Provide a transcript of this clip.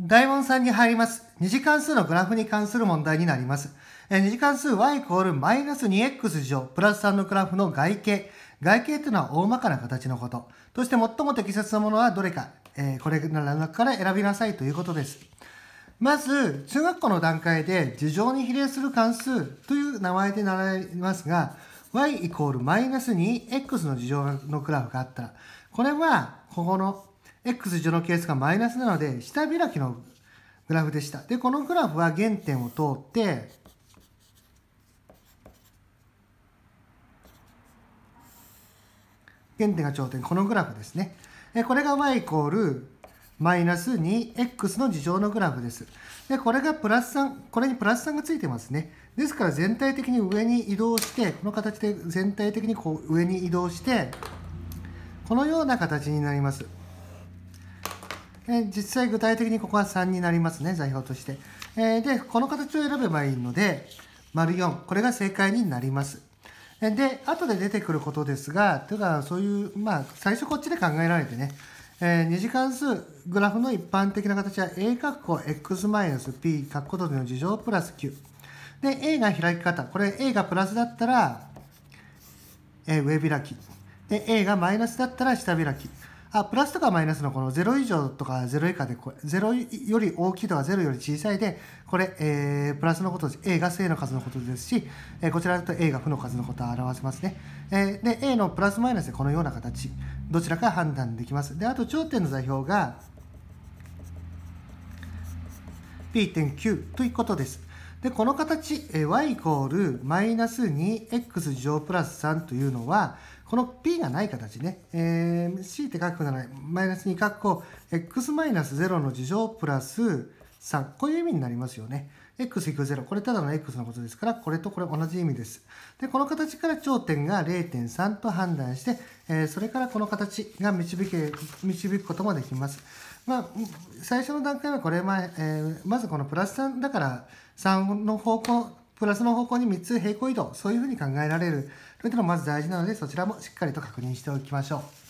大問さに入ります。二次関数のグラフに関する問題になります。え二次関数 y イコールマイナス 2x 乗プラス3のグラフの外形。外形というのは大まかな形のこと。そして最も適切なものはどれか、えこれらの中から選びなさいということです。まず、中学校の段階で事情に比例する関数という名前で習いますが、y イコールマイナス 2x の事情のグラフがあったら、これは、ここの x 乗のケースがマイナスなので、下開きのグラフでした。で、このグラフは原点を通って、原点が頂点、このグラフですね。これが y イコールマイナス 2x の事乗のグラフです。で、これがプラス3、これにプラス3がついてますね。ですから全体的に上に移動して、この形で全体的にこう上に移動して、このような形になります。え実際具体的にここは3になりますね、座標として。えで、この形を選べばいいので、丸4、これが正解になります。で、後で出てくることですが、というか、そういう、まあ、最初こっちで考えられてね、えー、二次関数、グラフの一般的な形は a 括弧 x マイナス p 括弧閉の事乗プラス q。で、a が開き方。これ a がプラスだったら、えー、上開き。で、a がマイナスだったら下開き。あプラスとかマイナスのこの0以上とか0以下でこれ0より大きいとか0より小さいでこれ、えー、プラスのこと A が正の数のことですし、えー、こちらだと A が負の数のことを表せますね、えー、で A のプラスマイナスでこのような形どちらか判断できますであと頂点の座標が P.9 ということですでこの形 y イコールマイナス 2x 乗プラス3というのはこの p がない形ね、えー、強て書くならマイナス2括弧 x マイナス0の事乗プラス3こういう意味になりますよね。x イコロ。これただの x のことですから、これとこれ同じ意味です。で、この形から頂点が0.3と判断して、えー、それからこの形が導け、導くこともできます。まあ、最初の段階はこれ前、えー、まずこのプラス3だから、3の方向、プラスの方向に3つ平行移動、そういうふうに考えられるというのがまず大事なので、そちらもしっかりと確認しておきましょう。